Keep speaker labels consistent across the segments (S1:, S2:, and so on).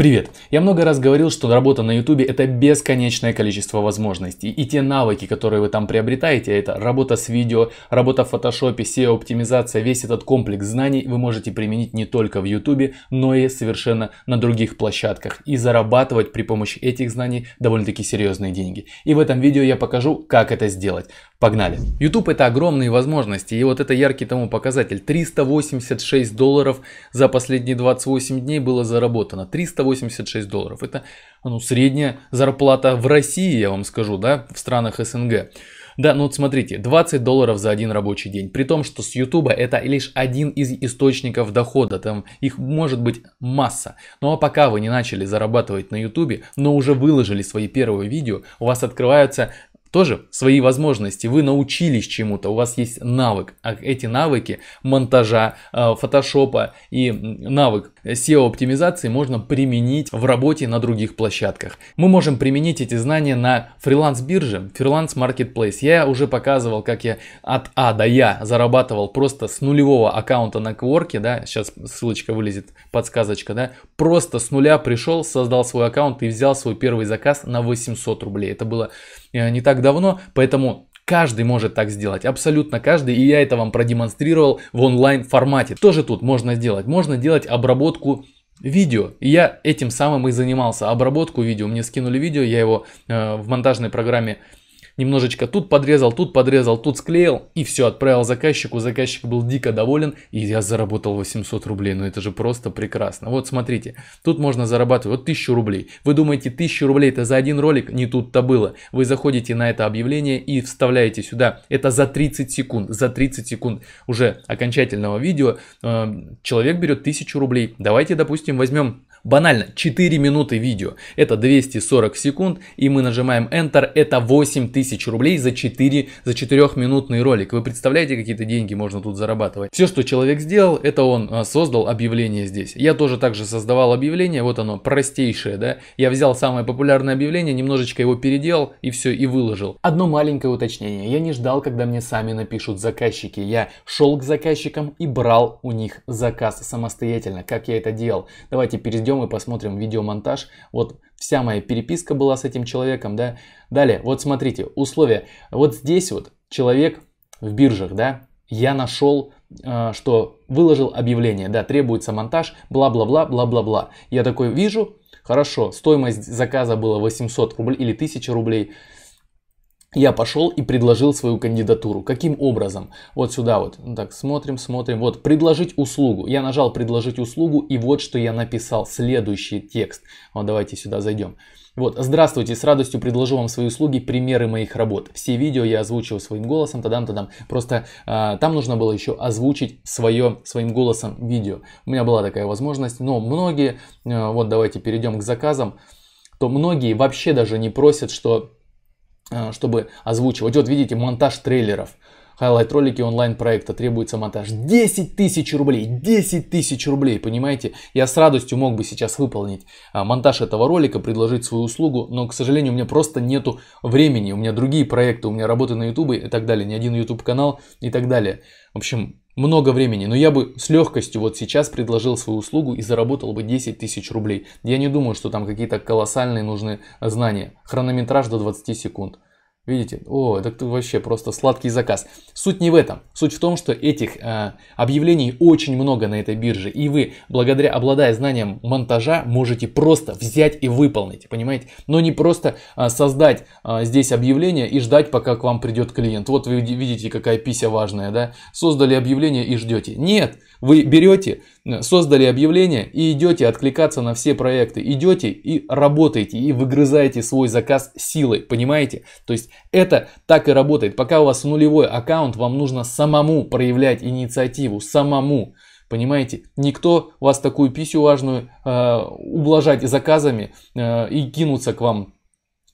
S1: Привет! Я много раз говорил, что работа на YouTube это бесконечное количество возможностей. И те навыки, которые вы там приобретаете, а это работа с видео, работа в Photoshop, SEO-оптимизация, весь этот комплекс знаний вы можете применить не только в YouTube, но и совершенно на других площадках. И зарабатывать при помощи этих знаний довольно-таки серьезные деньги. И в этом видео я покажу, как это сделать. Погнали! YouTube это огромные возможности, и вот это яркий тому показатель. 386 долларов за последние 28 дней было заработано. 300 386 долларов. Это ну, средняя зарплата в России, я вам скажу, да, в странах СНГ. Да, ну вот смотрите, 20 долларов за один рабочий день. При том, что с YouTube это лишь один из источников дохода. Там их может быть масса. Ну а пока вы не начали зарабатывать на YouTube, но уже выложили свои первые видео, у вас открываются тоже свои возможности. Вы научились чему-то, у вас есть навык. А эти навыки монтажа, э, фотошопа и навык SEO-оптимизации можно применить в работе на других площадках. Мы можем применить эти знания на фриланс-бирже, фриланс-маркетплейс. Я уже показывал, как я от А до Я зарабатывал просто с нулевого аккаунта на Кворке, да, сейчас ссылочка вылезет, подсказочка, да, просто с нуля пришел, создал свой аккаунт и взял свой первый заказ на 800 рублей. Это было Э, не так давно, поэтому Каждый может так сделать, абсолютно каждый, и я это вам продемонстрировал в онлайн формате. Что же тут можно сделать? Можно делать обработку видео. И я этим самым и занимался, обработку видео. Мне скинули видео, я его э, в монтажной программе Немножечко тут подрезал, тут подрезал, тут склеил. И все, отправил заказчику. Заказчик был дико доволен. И я заработал 800 рублей. Ну это же просто прекрасно. Вот смотрите, тут можно зарабатывать вот 1000 рублей. Вы думаете, 1000 рублей это за один ролик? Не тут-то было. Вы заходите на это объявление и вставляете сюда. Это за 30 секунд. За 30 секунд уже окончательного видео э, человек берет 1000 рублей. Давайте, допустим, возьмем Банально, 4 минуты видео, это 240 секунд, и мы нажимаем Enter, это 8000 рублей за 4, за 4-минутный ролик. Вы представляете, какие-то деньги можно тут зарабатывать? Все, что человек сделал, это он а, создал объявление здесь. Я тоже также создавал объявление, вот оно, простейшее, да. Я взял самое популярное объявление, немножечко его переделал, и все, и выложил. Одно маленькое уточнение, я не ждал, когда мне сами напишут заказчики. Я шел к заказчикам и брал у них заказ самостоятельно, как я это делал. Давайте перейдем пойдем и посмотрим видеомонтаж. Вот вся моя переписка была с этим человеком, да. Далее, вот смотрите, условия. Вот здесь вот человек в биржах, да, я нашел, э, что выложил объявление, да, требуется монтаж, бла-бла-бла, бла-бла-бла. Я такой вижу, хорошо, стоимость заказа была 800 рублей или 1000 рублей я пошел и предложил свою кандидатуру. Каким образом? Вот сюда вот. Ну так, смотрим, смотрим. Вот, предложить услугу. Я нажал предложить услугу, и вот что я написал. Следующий текст. Вот, давайте сюда зайдем. Вот, здравствуйте, с радостью предложу вам свои услуги, примеры моих работ. Все видео я озвучил своим голосом, тадам, тадам. Просто э, там нужно было еще озвучить свое, своим голосом видео. У меня была такая возможность, но многие, э, вот давайте перейдем к заказам, то многие вообще даже не просят, что Э, чтобы озвучивать. Вот видите, монтаж трейлеров. Хайлайт ролики онлайн проекта требуется монтаж. 10 тысяч рублей, 10 тысяч рублей, понимаете? Я с радостью мог бы сейчас выполнить э, монтаж этого ролика, предложить свою услугу, но, к сожалению, у меня просто нету времени, у меня другие проекты, у меня работы на ютубе и так далее, ни один ютуб канал и так далее. В общем, много времени, но я бы с легкостью вот сейчас предложил свою услугу и заработал бы 10 тысяч рублей. Я не думаю, что там какие-то колоссальные нужны знания. Хронометраж до 20 секунд. Видите? О, это вообще просто сладкий заказ. Суть не в этом. Суть в том, что этих э, объявлений очень много на этой бирже. И вы, благодаря обладая знанием монтажа, можете просто взять и выполнить. Понимаете? Но не просто э, создать э, здесь объявление и ждать, пока к вам придет клиент. Вот вы видите, какая пися важная, да? Создали объявление и ждете. Нет, вы берете Э, создали объявление и идете откликаться на все проекты. Идете и работаете, и выгрызаете свой заказ силой, понимаете? То есть это так и работает. Пока у вас нулевой аккаунт, вам нужно самому проявлять инициативу, самому. Понимаете, никто вас такую писю важную э, ублажать заказами э, и кинуться к вам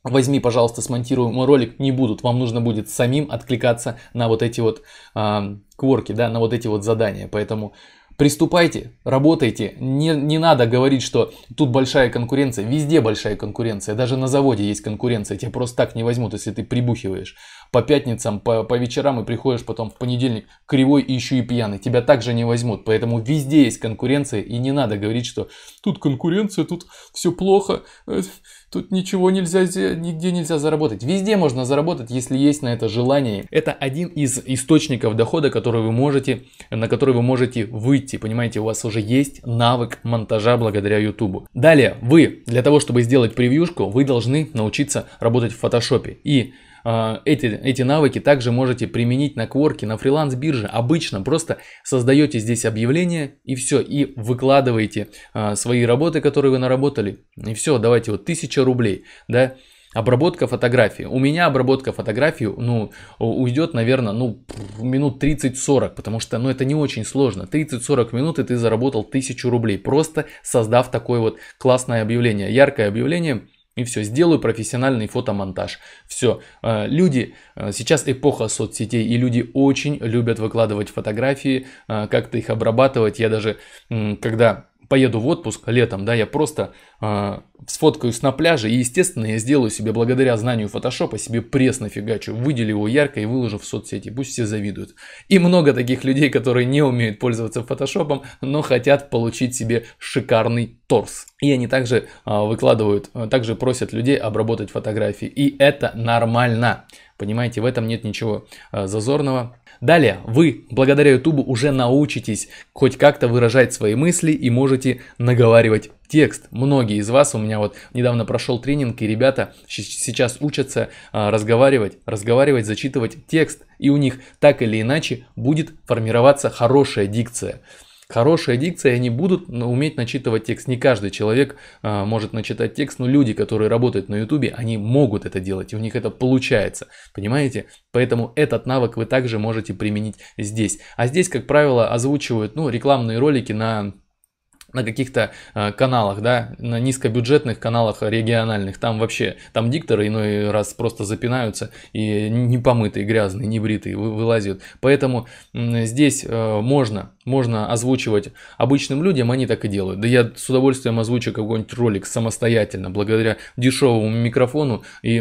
S1: возьми, пожалуйста, смонтируй мой ролик, не будут. Вам нужно будет самим откликаться на вот эти вот э, кворки, да, на вот эти вот задания. Поэтому Приступайте, работайте. Не, не надо говорить, что тут большая конкуренция. Везде большая конкуренция. Даже на заводе есть конкуренция. Тебя просто так не возьмут, если ты прибухиваешь по пятницам, по, по вечерам и приходишь потом в понедельник кривой и еще и пьяный. Тебя также не возьмут. Поэтому везде есть конкуренция и не надо говорить, что тут конкуренция, тут все плохо, э, тут ничего нельзя, нигде нельзя заработать. Везде можно заработать, если есть на это желание. Это один из источников дохода, который вы можете, на который вы можете выйти. Понимаете, у вас уже есть навык монтажа благодаря YouTube. Далее, вы для того, чтобы сделать превьюшку, вы должны научиться работать в фотошопе. И а, эти, эти навыки также можете применить на кворке, на фриланс-бирже. Обычно просто создаете здесь объявление и все, и выкладываете а, свои работы, которые вы наработали. И все, давайте вот 1000 рублей, да, Обработка фотографии. У меня обработка фотографии, ну, уйдет, наверное, ну, минут 30-40, потому что, ну, это не очень сложно. 30-40 минут, и ты заработал 1000 рублей, просто создав такое вот классное объявление, яркое объявление, и все, сделаю профессиональный фотомонтаж. Все, э, люди, э, сейчас эпоха соцсетей, и люди очень любят выкладывать фотографии, э, как-то их обрабатывать. Я даже, когда поеду в отпуск летом, да, я просто э, сфоткаюсь на пляже и, естественно, я сделаю себе благодаря знанию фотошопа себе пресс нафигачу, выделю его ярко и выложу в соцсети, пусть все завидуют. И много таких людей, которые не умеют пользоваться фотошопом, но хотят получить себе шикарный торс. И они также э, выкладывают, э, также просят людей обработать фотографии. И это нормально. Понимаете, в этом нет ничего э, зазорного Далее вы, благодаря YouTube, уже научитесь хоть как-то выражать свои мысли и можете наговаривать текст. Многие из вас, у меня вот недавно прошел тренинг, и ребята сейчас учатся а, разговаривать, разговаривать, зачитывать текст, и у них так или иначе будет формироваться хорошая дикция. Хорошая дикция, они будут уметь начитывать текст. Не каждый человек э, может начитать текст, но люди, которые работают на ютубе, они могут это делать, и у них это получается. Понимаете? Поэтому этот навык вы также можете применить здесь. А здесь, как правило, озвучивают ну, рекламные ролики на на каких-то э, каналах, да, на низкобюджетных каналах региональных, там вообще, там дикторы иной раз просто запинаются и не помытые, грязные, не бритые вы, вылазят. Поэтому здесь э, можно, можно озвучивать обычным людям, они так и делают. Да я с удовольствием озвучу какой-нибудь ролик самостоятельно, благодаря дешевому микрофону и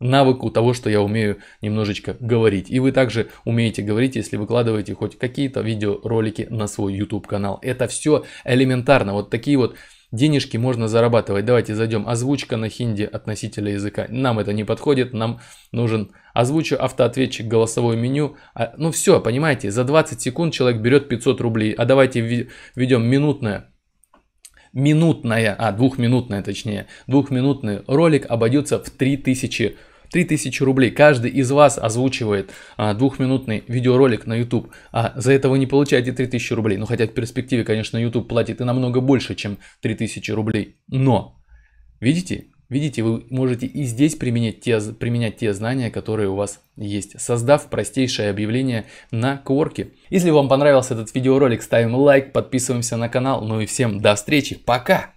S1: навыку того, что я умею немножечко говорить. И вы также умеете говорить, если выкладываете хоть какие-то видеоролики на свой YouTube канал. Это все элементарно. Вот такие вот денежки можно зарабатывать. Давайте зайдем. Озвучка на хинди от языка. Нам это не подходит, нам нужен озвучу автоответчик, голосовое меню. А, ну все, понимаете, за 20 секунд человек берет 500 рублей. А давайте введем минутное минутная, а двухминутная точнее, двухминутный ролик обойдется в 3000 рублей 3000 рублей. Каждый из вас озвучивает а, двухминутный видеоролик на YouTube, а за это вы не получаете 3000 рублей. Ну, хотя в перспективе, конечно, YouTube платит и намного больше, чем 3000 рублей. Но, видите, Видите, вы можете и здесь применять те, применять те знания, которые у вас есть, создав простейшее объявление на Кворке. Если вам понравился этот видеоролик, ставим лайк, подписываемся на канал. Ну и всем до встречи, пока!